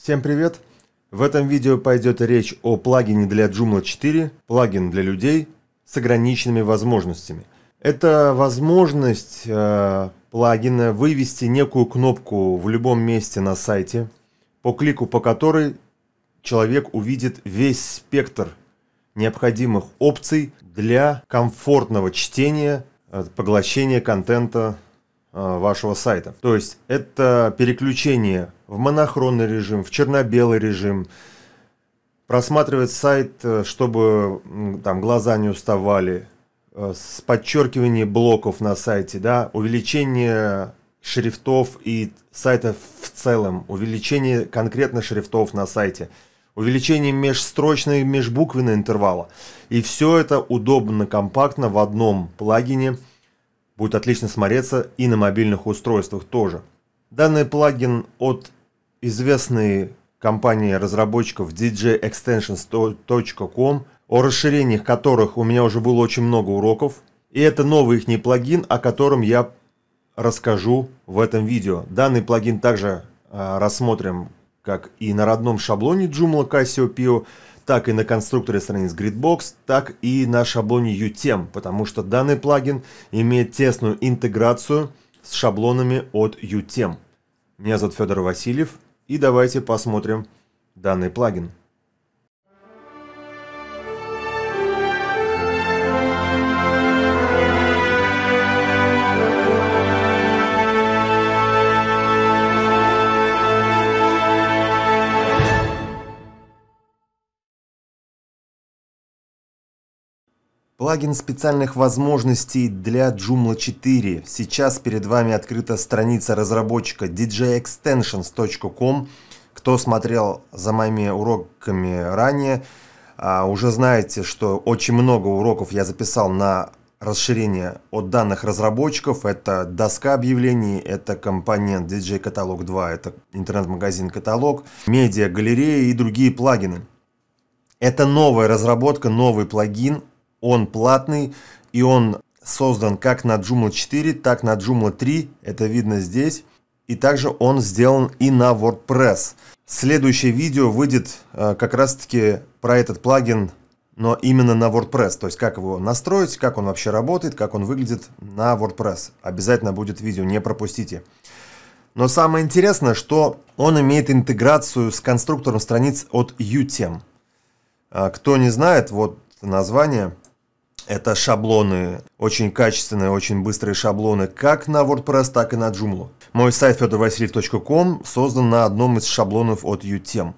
Всем привет! В этом видео пойдет речь о плагине для Joomla 4, плагин для людей с ограниченными возможностями. Это возможность э, плагина вывести некую кнопку в любом месте на сайте, по клику по которой человек увидит весь спектр необходимых опций для комфортного чтения, э, поглощения контента Э, вашего сайта. То есть это переключение в монохронный режим, в черно-белый режим, просматривать сайт, э, чтобы там глаза не уставали, э, с подчеркивание блоков на сайте, да, увеличение шрифтов и сайта в целом, увеличение конкретно шрифтов на сайте, увеличение межстрочной и межбуквенной интервала. И все это удобно, компактно в одном плагине – будет отлично смотреться и на мобильных устройствах тоже. Данный плагин от известной компании разработчиков djextensions.com, о расширениях которых у меня уже было очень много уроков. И это новый их плагин, о котором я расскажу в этом видео. Данный плагин также э, рассмотрим как и на родном шаблоне Joomla Casio Pio, так и на конструкторе страниц Gridbox, так и на шаблоне UTM, потому что данный плагин имеет тесную интеграцию с шаблонами от UTM. Меня зовут Федор Васильев, и давайте посмотрим данный плагин. Плагин специальных возможностей для Joomla 4. Сейчас перед вами открыта страница разработчика djextensions.com. Кто смотрел за моими уроками ранее, а, уже знаете, что очень много уроков я записал на расширение от данных разработчиков. Это доска объявлений, это компонент DJ Catalog 2, это интернет-магазин каталог, медиа, галереи и другие плагины. Это новая разработка, новый плагин, он платный и он создан как на Joomla 4, так на Joomla 3, это видно здесь. И также он сделан и на WordPress. Следующее видео выйдет э, как раз таки про этот плагин, но именно на WordPress. То есть как его настроить, как он вообще работает, как он выглядит на WordPress. Обязательно будет видео, не пропустите. Но самое интересное, что он имеет интеграцию с конструктором страниц от UTM. Э, кто не знает, вот название – это шаблоны, очень качественные, очень быстрые шаблоны, как на WordPress, так и на Joomla. Мой сайт fedorvasiliev.com создан на одном из шаблонов от UTM.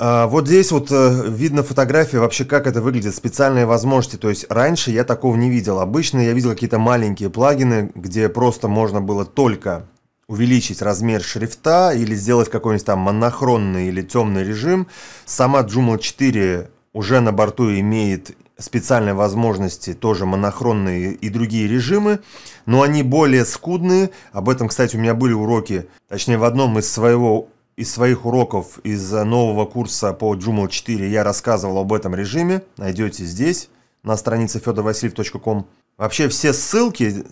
А вот здесь вот э, видно фотография вообще, как это выглядит, специальные возможности. То есть раньше я такого не видел. Обычно я видел какие-то маленькие плагины, где просто можно было только увеличить размер шрифта или сделать какой-нибудь там монохронный или темный режим. Сама Joomla 4 уже на борту имеет специальные возможности тоже монохронные и другие режимы, но они более скудные. Об этом, кстати, у меня были уроки, точнее, в одном из своего из своих уроков из нового курса по Joomla 4 я рассказывал об этом режиме, найдете здесь, на странице fedorvasiliev.com. Вообще все ссылки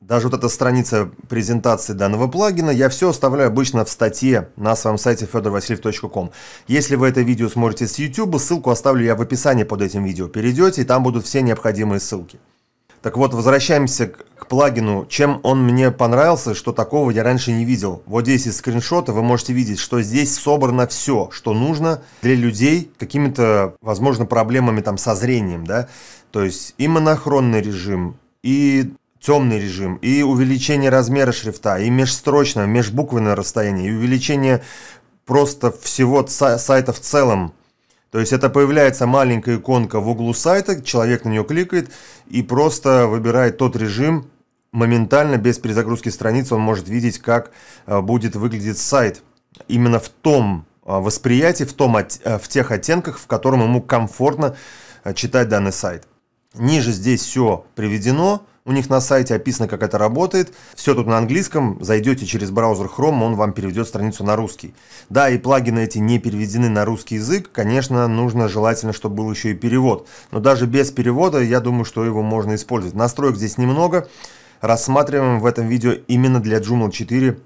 даже вот эта страница презентации данного плагина, я все оставляю обычно в статье на своем сайте fedorvasiliev.com. Если вы это видео смотрите с YouTube, ссылку оставлю я в описании под этим видео. Перейдете, и там будут все необходимые ссылки. Так вот, возвращаемся к плагину. Чем он мне понравился, что такого я раньше не видел. Вот здесь из скриншота вы можете видеть, что здесь собрано все, что нужно для людей какими-то, возможно, проблемами там со зрением, да. То есть и монохронный режим, и темный режим, и увеличение размера шрифта, и межстрочное, межбуквенное расстояние, и увеличение просто всего сайта в целом. То есть это появляется маленькая иконка в углу сайта, человек на нее кликает и просто выбирает тот режим, моментально, без перезагрузки страницы, он может видеть, как э, будет выглядеть сайт. Именно в том э, восприятии, в, том, э, в тех оттенках, в котором ему комфортно читать данный сайт. Ниже здесь все приведено у них на сайте описано, как это работает. Все тут на английском, зайдете через браузер Chrome, он вам переведет страницу на русский. Да, и плагины эти не переведены на русский язык, конечно, нужно желательно, чтобы был еще и перевод. Но даже без перевода, я думаю, что его можно использовать. Настроек здесь немного, рассматриваем в этом видео именно для Joomla 4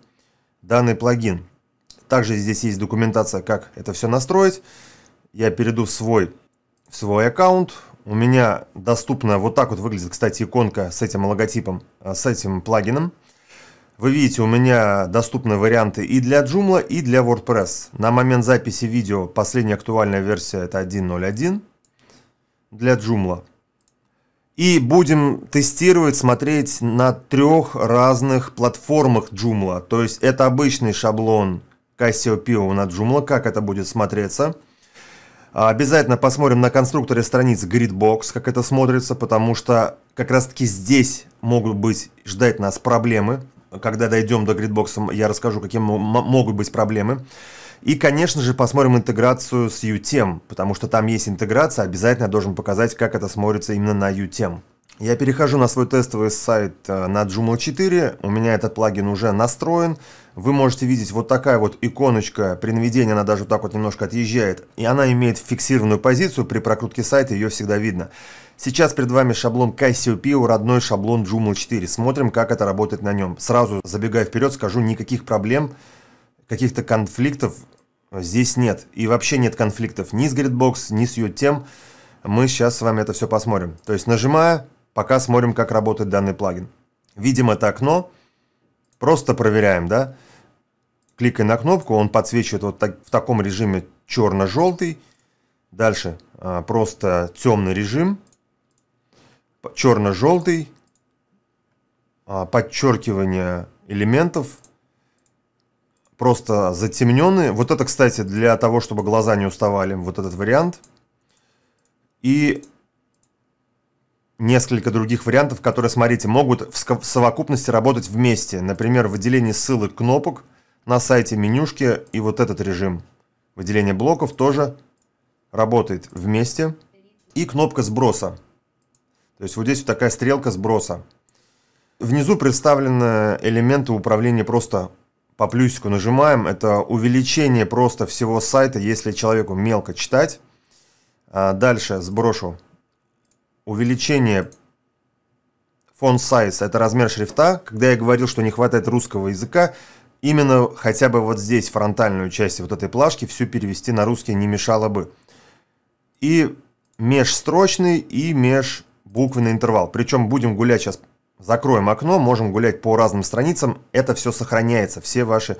данный плагин. Также здесь есть документация, как это все настроить. Я перейду в свой, в свой аккаунт, у меня доступна, вот так вот выглядит, кстати, иконка с этим логотипом, э, с этим плагином. Вы видите, у меня доступны варианты и для Joomla, и для WordPress. На момент записи видео последняя актуальная версия это 1.0.1 для Joomla. И будем тестировать, смотреть на трех разных платформах Joomla. То есть это обычный шаблон Cassiopeia на Joomla, как это будет смотреться – а обязательно посмотрим на конструкторе страниц Gridbox, как это смотрится, потому что как раз-таки здесь могут быть ждать нас проблемы. Когда дойдем до Gridbox, я расскажу, какие могут быть проблемы. И, конечно же, посмотрим интеграцию с UTM, потому что там есть интеграция, обязательно я должен показать, как это смотрится именно на UTM. Я перехожу на свой тестовый сайт э, на Joomla 4, у меня этот плагин уже настроен. Вы можете видеть вот такая вот иконочка, при наведении она даже вот так вот немножко отъезжает, и она имеет фиксированную позицию, при прокрутке сайта ее всегда видно. Сейчас перед вами шаблон Cassiopeia, родной шаблон Joomla 4, смотрим как это работает на нем. Сразу забегая вперед скажу, никаких проблем, каких-то конфликтов здесь нет, и вообще нет конфликтов ни с Gridbox, ни с ее тем. Мы сейчас с вами это все посмотрим. То есть нажимаю, Пока смотрим, как работает данный плагин. Видим это окно. Просто проверяем, да? Кликаем на кнопку, он подсвечивает вот так, в таком режиме черно-желтый. Дальше а, просто темный режим. Черно-желтый. А, подчеркивание элементов. Просто затемненные. Вот это, кстати, для того, чтобы глаза не уставали. Вот этот вариант. И несколько других вариантов, которые, смотрите, могут в совокупности работать вместе. Например, выделение ссылок кнопок на сайте менюшки и вот этот режим. Выделение блоков тоже работает вместе. И кнопка сброса. То есть вот здесь вот такая стрелка сброса. Внизу представлены элементы управления просто по плюсику нажимаем. Это увеличение просто всего сайта, если человеку мелко читать. А дальше сброшу увеличение font size – это размер шрифта. Когда я говорил, что не хватает русского языка, именно хотя бы вот здесь фронтальную часть вот этой плашки всю перевести на русский не мешало бы. И межстрочный, и межбуквенный интервал. Причем будем гулять сейчас, закроем окно, можем гулять по разным страницам. Это все сохраняется, все ваши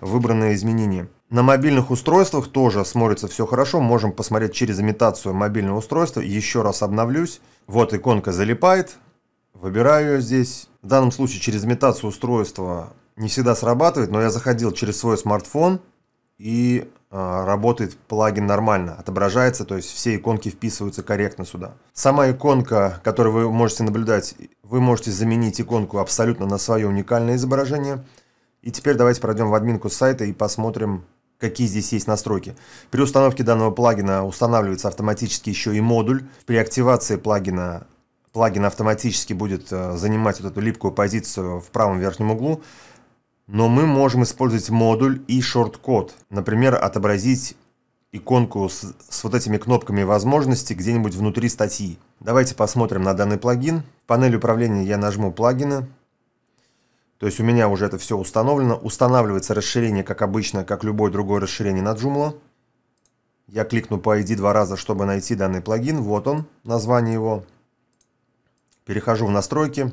выбранные изменения. На мобильных устройствах тоже смотрится все хорошо. Можем посмотреть через имитацию мобильного устройства. Еще раз обновлюсь. Вот иконка залипает. Выбираю ее здесь. В данном случае через имитацию устройства не всегда срабатывает, но я заходил через свой смартфон и э, работает плагин нормально, отображается, то есть все иконки вписываются корректно сюда. Сама иконка, которую вы можете наблюдать, вы можете заменить иконку абсолютно на свое уникальное изображение. И теперь давайте пройдем в админку сайта и посмотрим какие здесь есть настройки. При установке данного плагина устанавливается автоматически еще и модуль. При активации плагина плагин автоматически будет э, занимать вот эту липкую позицию в правом верхнем углу, но мы можем использовать модуль и шорт-код. Например, отобразить иконку с, с вот этими кнопками возможности где-нибудь внутри статьи. Давайте посмотрим на данный плагин. В панели управления я нажму «Плагины», то есть у меня уже это все установлено. Устанавливается расширение, как обычно, как любое другое расширение на Joomla. Я кликну по ID два раза, чтобы найти данный плагин. Вот он, название его. Перехожу в настройки.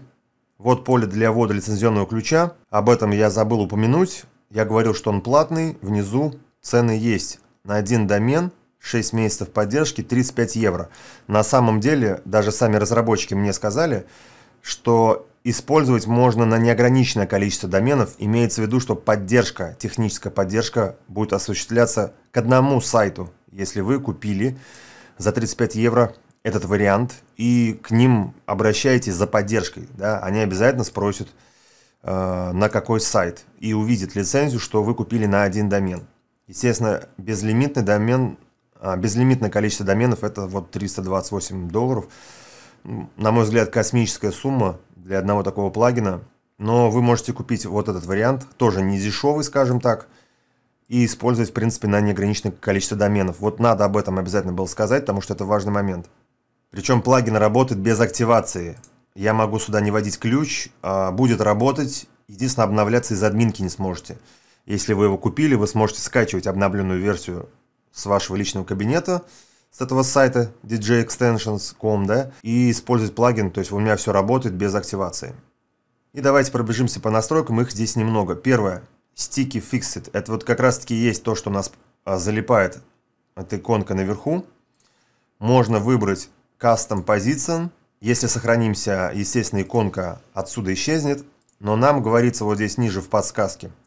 Вот поле для ввода лицензионного ключа. Об этом я забыл упомянуть. Я говорил, что он платный. Внизу цены есть. На один домен 6 месяцев поддержки 35 евро. На самом деле, даже сами разработчики мне сказали, что Использовать можно на неограниченное количество доменов, имеется в виду, что поддержка, техническая поддержка будет осуществляться к одному сайту, если вы купили за 35 евро этот вариант и к ним обращаетесь за поддержкой. Да? Они обязательно спросят, э, на какой сайт, и увидят лицензию, что вы купили на один домен. Естественно, безлимитный домен, а, безлимитное количество доменов – это вот 328 долларов. На мой взгляд, космическая сумма – для одного такого плагина. Но вы можете купить вот этот вариант, тоже не дешевый, скажем так, и использовать, в принципе, на неограниченное количество доменов. Вот надо об этом обязательно было сказать, потому что это важный момент. Причем плагин работает без активации. Я могу сюда не вводить ключ, а будет работать. Единственное, обновляться из админки не сможете. Если вы его купили, вы сможете скачивать обновленную версию с вашего личного кабинета – с этого сайта djextensions.com, да, и использовать плагин, то есть у меня все работает без активации. И давайте пробежимся по настройкам, их здесь немного. Первое, Sticky fixed, это вот как раз таки есть то, что у нас а, залипает, эта иконка наверху. Можно выбрать Custom Position, если сохранимся, естественно, иконка отсюда исчезнет, но нам говорится вот здесь ниже в подсказке –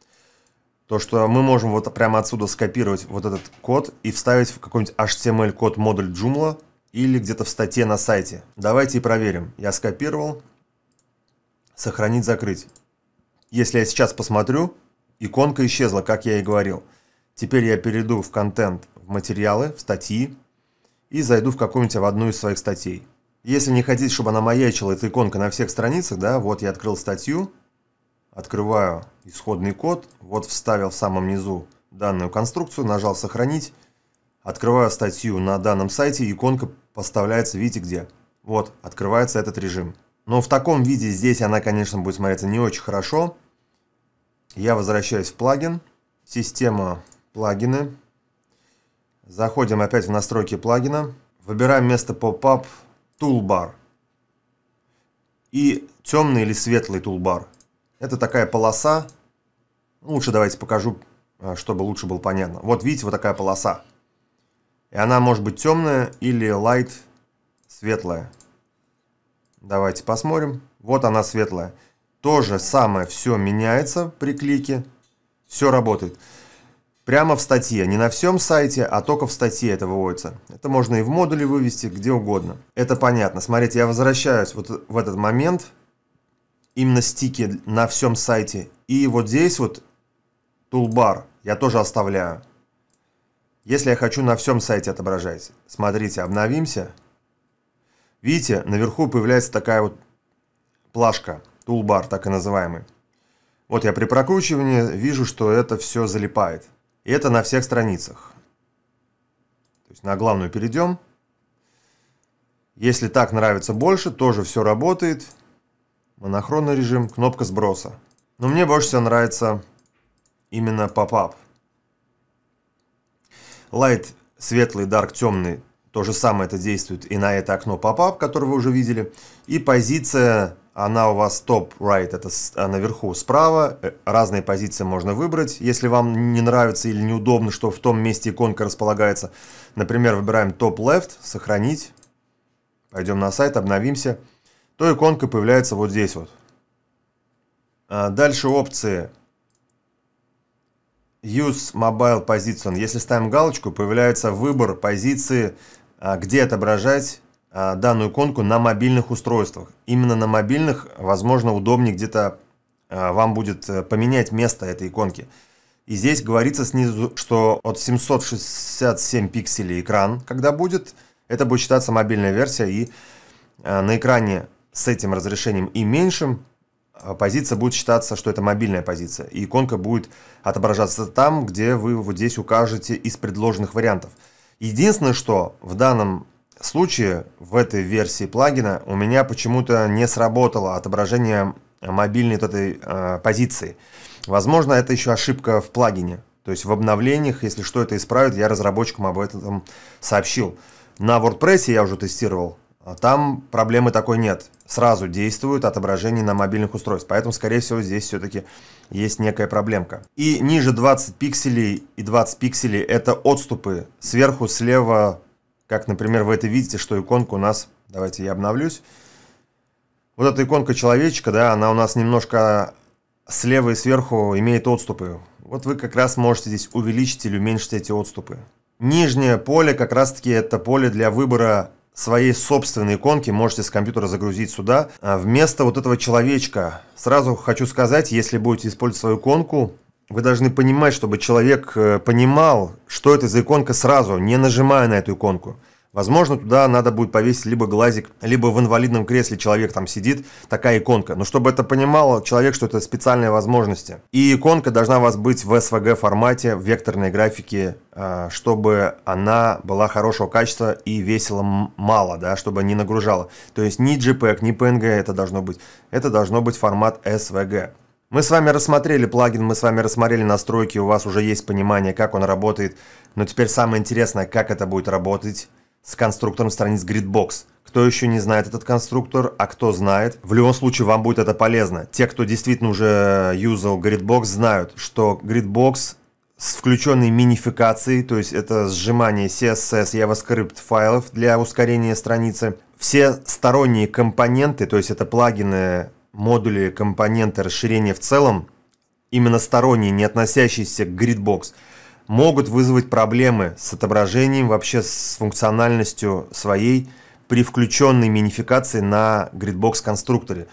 то, что мы можем вот прямо отсюда скопировать вот этот код и вставить в какой-нибудь HTML-код модуль Joomla или где-то в статье на сайте. Давайте и проверим. Я скопировал. Сохранить, закрыть. Если я сейчас посмотрю, иконка исчезла, как я и говорил. Теперь я перейду в контент, в материалы, в статьи и зайду в какую-нибудь в одну из своих статей. Если не хотите, чтобы она маячила, эта иконка на всех страницах, да, вот я открыл статью, Открываю исходный код, вот вставил в самом низу данную конструкцию, нажал «Сохранить». Открываю статью на данном сайте, иконка поставляется, видите где? Вот, открывается этот режим. Но в таком виде здесь она, конечно, будет смотреться не очень хорошо. Я возвращаюсь в плагин, система плагины. Заходим опять в настройки плагина. Выбираем место pop-up Toolbar. И темный или светлый тулбар. Это такая полоса. Ну, лучше давайте покажу, а, чтобы лучше было понятно. Вот видите, вот такая полоса. И она может быть темная или light светлая. Давайте посмотрим. Вот она светлая. То же самое все меняется при клике. Все работает. Прямо в статье. Не на всем сайте, а только в статье это выводится. Это можно и в модуле вывести, где угодно. Это понятно. Смотрите, я возвращаюсь вот в этот момент именно стики на всем сайте. И вот здесь вот тулбар я тоже оставляю. Если я хочу на всем сайте отображать, смотрите, обновимся. Видите, наверху появляется такая вот плашка, тулбар так и называемый. Вот я при прокручивании вижу, что это все залипает. И это на всех страницах. То есть на главную перейдем. Если так нравится больше, тоже все работает монохронный режим, кнопка сброса. Но мне больше всего нравится именно поп-ап. Light светлый, dark темный, то же самое это действует и на это окно поп-ап, которое вы уже видели. И позиция, она у вас топ-right, это а наверху справа. Э, разные позиции можно выбрать, если вам не нравится или неудобно, что в том месте иконка располагается. Например, выбираем топ-left, сохранить. Пойдем на сайт, обновимся то иконка появляется вот здесь вот. А дальше опции Use Mobile Position. Если ставим галочку, появляется выбор позиции, а, где отображать а, данную иконку на мобильных устройствах. Именно на мобильных, возможно, удобнее где-то а, вам будет э, поменять место этой иконки. И здесь говорится снизу, что от 767 пикселей экран, когда будет, это будет считаться мобильная версия, и на экране с этим разрешением и меньшим, а, позиция будет считаться, что это мобильная позиция. И иконка будет отображаться там, где вы вот здесь укажете из предложенных вариантов. Единственное, что в данном случае, в этой версии плагина, у меня почему-то не сработало отображение мобильной вот этой э, позиции. Возможно, это еще ошибка в плагине. То есть в обновлениях, если что это исправит, я разработчикам об этом сообщил. На WordPress я уже тестировал а там проблемы такой нет. Сразу действуют отображения на мобильных устройствах, Поэтому, скорее всего, здесь все-таки есть некая проблемка. И ниже 20 пикселей и 20 пикселей это отступы. Сверху, слева, как, например, вы это видите, что иконка у нас... Давайте я обновлюсь. Вот эта иконка человечка, да, она у нас немножко слева и сверху имеет отступы. Вот вы как раз можете здесь увеличить или уменьшить эти отступы. Нижнее поле как раз-таки это поле для выбора своей собственной иконки можете с компьютера загрузить сюда а вместо вот этого человечка. Сразу хочу сказать, если будете использовать свою иконку, вы должны понимать, чтобы человек э, понимал, что это за иконка сразу, не нажимая на эту иконку. Возможно, туда надо будет повесить либо глазик, либо в инвалидном кресле человек там сидит, такая иконка. Но чтобы это понимал человек, что это специальные возможности. И иконка должна у вас быть в SVG формате, в векторной графике, э, чтобы она была хорошего качества и весила мало, да, чтобы не нагружала. То есть ни JPEG, e ни PNG это должно быть. Это должно быть формат SVG. Мы с вами рассмотрели плагин, мы с вами рассмотрели настройки, у вас уже есть понимание, как он работает. Но теперь самое интересное, как это будет работать с конструктором страниц Gridbox. Кто еще не знает этот конструктор, а кто знает, в любом случае вам будет это полезно. Те, кто действительно уже э, юзал Gridbox, знают, что Gridbox с включенной минификацией, то есть это сжимание CSS JavaScript файлов для ускорения страницы. Все сторонние компоненты, то есть это плагины, модули, компоненты, расширения в целом, именно сторонние, не относящиеся к Gridbox – могут вызвать проблемы с отображением, вообще с функциональностью своей при включенной минификации на Gridbox конструкторе.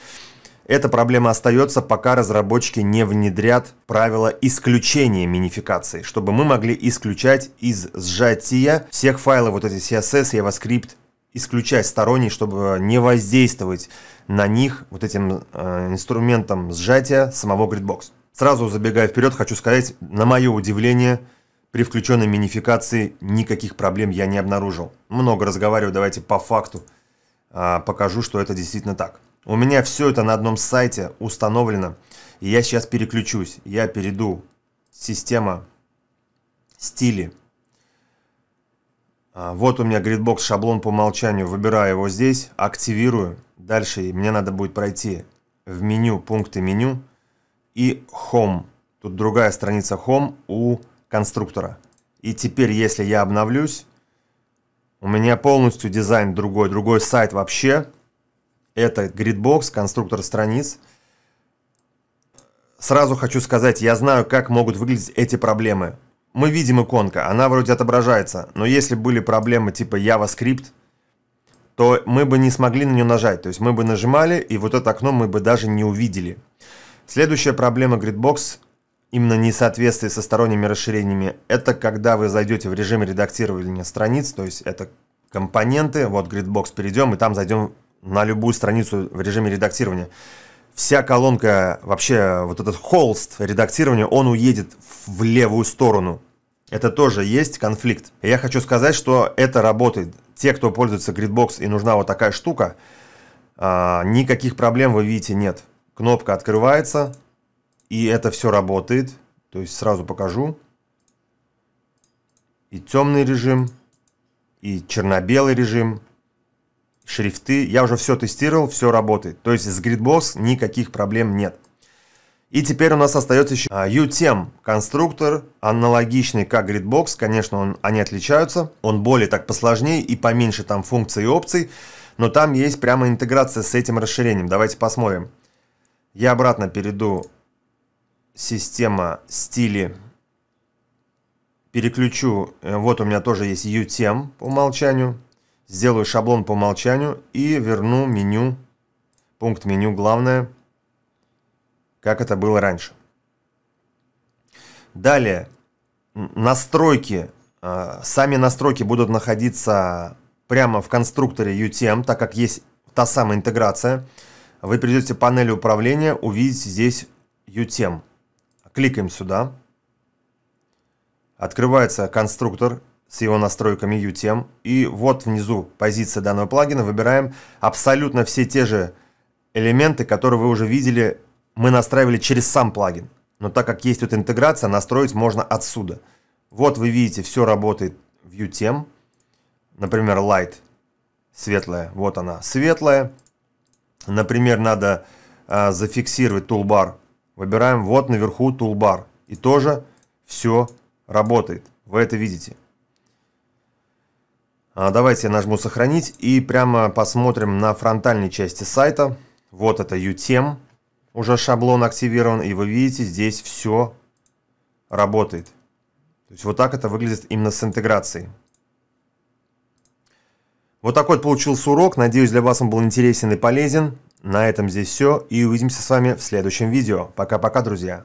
Эта проблема остается, пока разработчики не внедрят правила исключения минификации, чтобы мы могли исключать из сжатия всех файлов, вот эти CSS, JavaScript, исключать сторонние, чтобы не воздействовать на них вот этим э, инструментом сжатия самого Gridbox. Сразу забегая вперед, хочу сказать, на мое удивление, при включенной минификации никаких проблем я не обнаружил. Много разговариваю, давайте по факту а, покажу, что это действительно так. У меня все это на одном сайте установлено. И я сейчас переключусь. Я перейду система стили. А, вот у меня гридбокс шаблон по умолчанию. Выбираю его здесь, активирую. Дальше мне надо будет пройти в меню, пункты меню и Home. Тут другая страница Home у конструктора. И теперь, если я обновлюсь, у меня полностью дизайн другой, другой сайт вообще. Это Gridbox, конструктор страниц. Сразу хочу сказать, я знаю, как могут выглядеть эти проблемы. Мы видим иконка, она вроде отображается, но если были проблемы типа JavaScript, то мы бы не смогли на нее нажать. То есть мы бы нажимали, и вот это окно мы бы даже не увидели. Следующая проблема Gridbox именно несоответствие со сторонними расширениями, это когда вы зайдете в режим редактирования страниц, то есть это компоненты, вот Gridbox перейдем, и там зайдем на любую страницу в режиме редактирования. Вся колонка, вообще вот этот холст редактирования, он уедет в левую сторону. Это тоже есть конфликт. И я хочу сказать, что это работает. Те, кто пользуется Gridbox и нужна вот такая штука, а, никаких проблем вы видите нет. Кнопка открывается, и это все работает. То есть сразу покажу. И темный режим, и черно-белый режим, шрифты. Я уже все тестировал, все работает. То есть с Gridbox никаких проблем нет. И теперь у нас остается еще а, UTM конструктор, аналогичный как Gridbox, конечно, он, они отличаются, он более так посложнее и поменьше там функций и опций, но там есть прямо интеграция с этим расширением, давайте посмотрим. Я обратно перейду система стили. Переключу, э, вот у меня тоже есть UTM по умолчанию. Сделаю шаблон по умолчанию и верну меню, пункт меню главное, как это было раньше. Далее, настройки. А, сами настройки будут находиться прямо в конструкторе UTM, так как есть та самая интеграция. Вы придете в панель управления, увидите здесь UTM. Кликаем сюда. Открывается конструктор с его настройками UTM. И вот внизу позиция данного плагина. Выбираем абсолютно все те же элементы, которые вы уже видели, мы настраивали через сам плагин. Но так как есть тут интеграция, настроить можно отсюда. Вот вы видите, все работает в UTM. Например, Light светлая. Вот она светлая. Например, надо э, зафиксировать тулбар Выбираем вот наверху тулбар. И тоже все работает. Вы это видите. А, давайте я нажму сохранить и прямо посмотрим на фронтальной части сайта. Вот это UTM. Уже шаблон активирован. И вы видите, здесь все работает. То есть вот так это выглядит именно с интеграцией. Вот такой вот получился урок. Надеюсь, для вас он был интересен и полезен. На этом здесь все и увидимся с вами в следующем видео. Пока-пока, друзья!